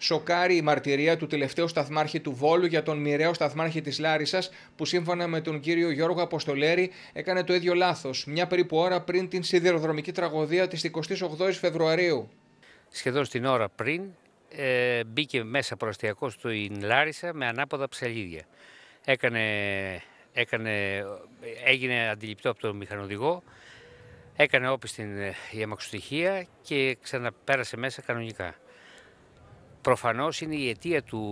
Σοκάρει η μαρτυρία του τελευταίου σταθμάρχη του Βόλου για τον μοιραίο σταθμάρχη της Λάρισας, που σύμφωνα με τον κύριο Γιώργο Αποστολέρη έκανε το ίδιο λάθος, μια περίπου ώρα πριν την σιδηροδρομική τραγωδία της 28η Φεβρουαρίου. Σχεδόν στην ώρα πριν ε, μπήκε μέσα προαστιακός του η Λάρισα με ανάποδα ψαλίδια. Έκανε, έκανε, έγινε αντιληπτό από τον μηχανοδηγό, έκανε όπιστη ε, η αμαξοστοιχεία και ξαναπέρασε μέσα κανονικά προφανώς είναι η αιτία του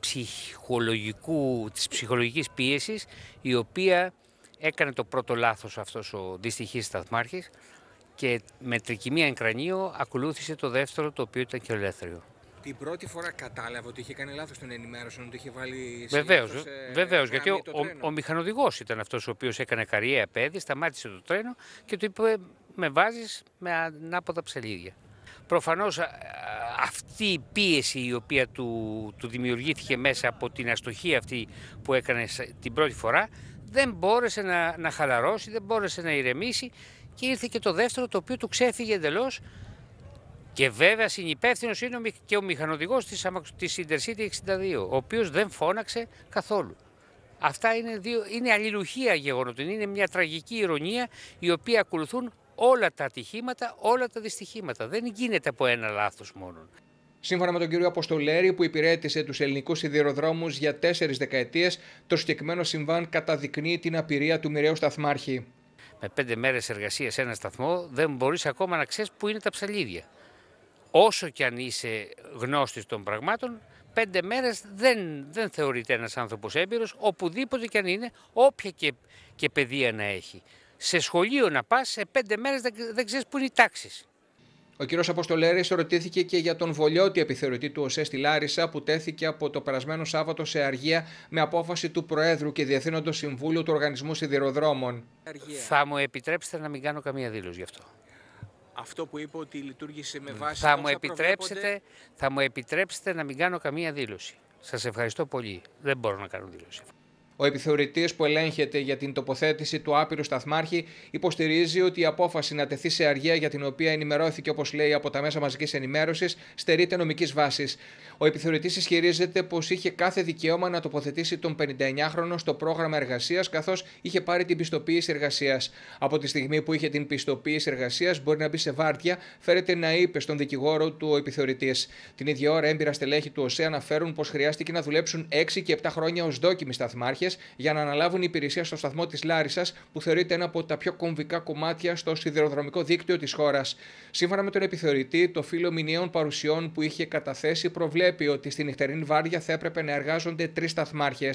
ψυχολογικού, της ψυχολογικής πίεσης η οποία έκανε το πρώτο λάθος αυτός ο δυστυχής σταθμάρχης και με τρικυμία εν ακολούθησε το δεύτερο το οποίο ήταν και ελεύθερο. Την πρώτη φορά κατάλαβε ότι είχε κάνει λάθος τον ενημέρωση, ότι είχε βάλει. Βεβαίω, βεβαίω. Γιατί ο, ο, ο μηχανοδηγός ήταν αυτός ο οποίος έκανε καριέρα πέδη, σταμάτησε το τρένο και του είπε: Με βάζεις με ανάποδα ψελίδια. Προφανώς αυτή η πίεση η οποία του, του δημιουργήθηκε μέσα από την αστοχία αυτή που έκανε την πρώτη φορά δεν μπόρεσε να, χαλαρώσει, δεν μπόρεσε να ηρεμήσει και ήρθε και το δεύτερο το οποίο του ξέφυγε εντελώς. Και βέβαια συνυπεύθυνος είναι και ο μηχανοδηγός της Intercity 62, ο οποίος δεν φώναξε καθόλου. Αυτά είναι, δύο, είναι αλληλουχία γεγονότων. Είναι μια τραγική ηρωνία η οποία ακολουθούν όλα τα ατυχήματα, όλα τα δυστυχήματα. Δεν γίνεται από ένα λάθος μόνο. Σύμφωνα με τον κύριο Αποστολέρη, που υπηρέτησε τους ελληνικούς σιδηροδρόμους για τέσσερις δεκαετίες, το συγκεκριμένο συμβάν καταδεικνύει την απειρία του μοιραίου σταθμάρχη. Με πέντε μέρες εργασίας σε ένα σταθμό, δεν μπορείς ακόμα να ξέρεις πού είναι τα ψαλίδια. Όσο κι αν είσαι γνώστης των πραγμάτων, πέντε μέρες δεν, δεν θεωρείται ένας άνθρωπος έμπειρος, οπουδήποτε κι αν είναι, όποια και, και παιδεία να έχει σε σχολείο να πας, σε πέντε μέρες δεν ξέρεις πού είναι οι τάξεις. Ο κύριος Αποστολέρης ρωτήθηκε και για τον βολιώτη επιθεωρητή του ΟΣΕ στη Λάρισα που τέθηκε από το περασμένο Σάββατο σε αργία με απόφαση του Προέδρου και Διευθύνοντος Συμβούλου του Οργανισμού Σιδηροδρόμων. Θα μου επιτρέψετε να μην κάνω καμία δήλωση γι' αυτό. Αυτό που είπε ότι λειτουργήσε με βάση. Θα, μου επιτρέψετε, θα μου επιτρέψετε να μην κάνω καμία δήλωση. Σας ευχαριστώ πολύ. Δεν μπορώ να κάνω δήλωση. Ο επιθεωρητής που ελέγχεται για την τοποθέτηση του άπειρου σταθμάρχη υποστηρίζει ότι η απόφαση να τεθεί σε αργία για την οποία ενημερώθηκε, όπως λέει, από τα μέσα μαζικής ενημέρωσης, στερείται νομικής βάσης. Ο επιθεωρητής ισχυρίζεται πως είχε κάθε δικαίωμα να τοποθετήσει τον 59χρονο στο πρόγραμμα εργασίας, καθώς είχε πάρει την πιστοποίηση εργασίας. Από τη στιγμή που είχε την πιστοποίηση εργασίας, μπορεί να μπει σε βάρτια, φέρεται να είπε στον δικηγόρο του ο επιθεωρητής. Την ίδια ώρα, έμπειρα στελέχη του ΟΣΕ αναφέρουν πως χρειάστηκε να δουλέψουν 6 και 7 χρόνια ως δόκιμη σταθμάρχη για να αναλάβουν υπηρεσία στο σταθμό της Λάρισας, που θεωρείται ένα από τα πιο κομβικά κομμάτια στο σιδηροδρομικό δίκτυο της χώρας. Σύμφωνα με τον επιθεωρητή, το φύλλο μηνιαίων παρουσιών που είχε καταθέσει προβλέπει ότι στην νυχτερινή βάρδια θα έπρεπε να εργάζονται τρεις σταθμάρχες.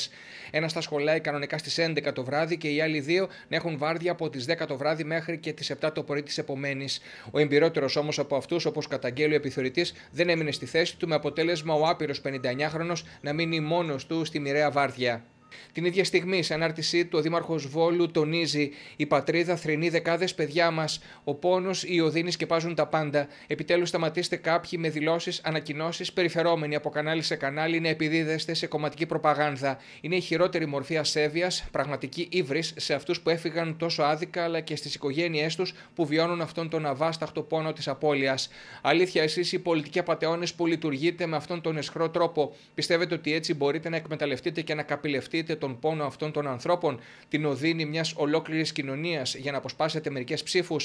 Ένα στα σχολάει κανονικά στις 11 το βράδυ και οι άλλοι δύο να έχουν βάρδια από τις 10 το βράδυ μέχρι και τις 7 το πρωί της επομένης. Ο εμπειρότερος όμως από αυτούς, όπως καταγγέλει ο επιθεωρητής, δεν έμεινε στη θέση του με αποτέλεσμα ο άπειρος 59χρονο να μείνει μόνος του στη μοιραία βάρδια. Την ίδια στιγμή, σε ανάρτησή του, ο Δήμαρχος Βόλου τονίζει: Η πατρίδα θρυνεί δεκάδες παιδιά μας. Ο πόνος, οι οδύνης σκεπάζουν τα πάντα. Επιτέλους, σταματήστε κάποιοι με δηλώσεις, ανακοινώσεις, περιφερόμενοι από κανάλι σε κανάλι, να επιδίδεστες σε κομματική προπαγάνδα. Είναι η χειρότερη μορφή ασέβειας, πραγματική ύβρις σε αυτούς που έφυγαν τόσο άδικα, αλλά και στις οικογένειές τους που βιώνουν αυτόν τον αβάσταχτο πόνο της απώλειας. Αλήθεια, εσείς οι πολιτικοί απαταιώνες που λειτουργείτε με αυτόν τον εσχρό τρόπο, πιστεύετε ότι έτσι μπορείτε να εκμεταλλευτείτε και να καπηλευτείτε Κατανοείτε τον πόνο αυτών των ανθρώπων, την οδύνη μιας ολόκληρης κοινωνίας για να αποσπάσετε μερικές ψήφους.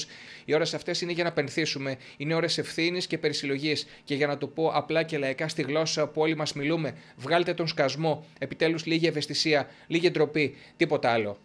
Οι ώρες αυτές είναι για να πενθήσουμε. Είναι ώρες ευθύνης και περισυλλογής. Και για να το πω απλά και λαϊκά στη γλώσσα που όλοι μας μιλούμε, βγάλτε τον σκασμό. Επιτέλους λίγη ευαισθησία, λίγη ντροπή, τίποτα άλλο.